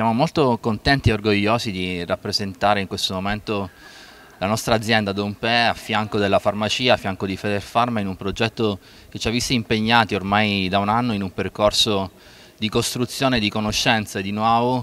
Siamo molto contenti e orgogliosi di rappresentare in questo momento la nostra azienda Dompe a fianco della farmacia, a fianco di Federpharma in un progetto che ci ha visti impegnati ormai da un anno in un percorso di costruzione di conoscenze, di know-how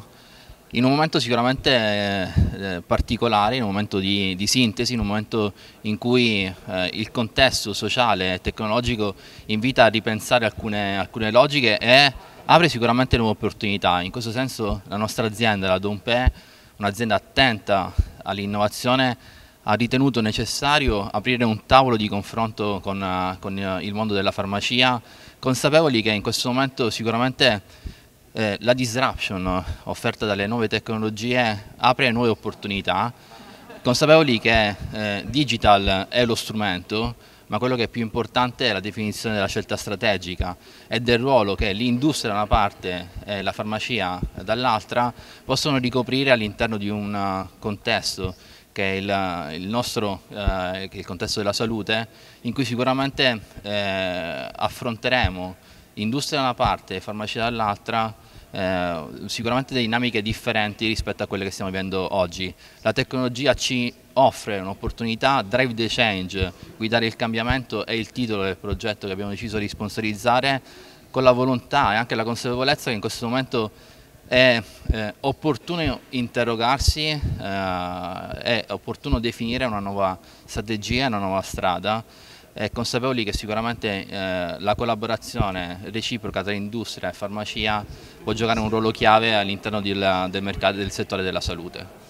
in un momento sicuramente eh, particolare, in un momento di, di sintesi, in un momento in cui eh, il contesto sociale e tecnologico invita a ripensare alcune, alcune logiche e apre sicuramente nuove opportunità. In questo senso la nostra azienda, la Dompe, un'azienda attenta all'innovazione, ha ritenuto necessario aprire un tavolo di confronto con, eh, con, eh, il mondo della farmacia, consapevoli che in questo momento sicuramente eh, la disruption offerta dalle nuove tecnologie apre nuove opportunità, consapevoli che eh, digital è lo strumento, ma quello che è più importante è la definizione della scelta strategica e del ruolo che l'industria da una parte e la farmacia dall'altra possono ricoprire all'interno di un eh, contesto che è il, eh, il nostro, eh, il contesto della salute, in cui sicuramente eh, affronteremo industria da una parte e farmacia dall'altra eh, sicuramente dinamiche differenti rispetto a quelle che stiamo vivendo oggi. La tecnologia ci offre un'opportunità, Drive the Change, guidare il cambiamento è il titolo del progetto che abbiamo deciso di sponsorizzare con la volontà e anche la consapevolezza che in questo momento è eh, opportuno interrogarsi, eh, è opportuno definire una nuova strategia, una nuova strada e consapevoli che sicuramente eh, la collaborazione reciproca tra industria e farmacia può giocare un ruolo chiave all'interno del mercato del settore della salute.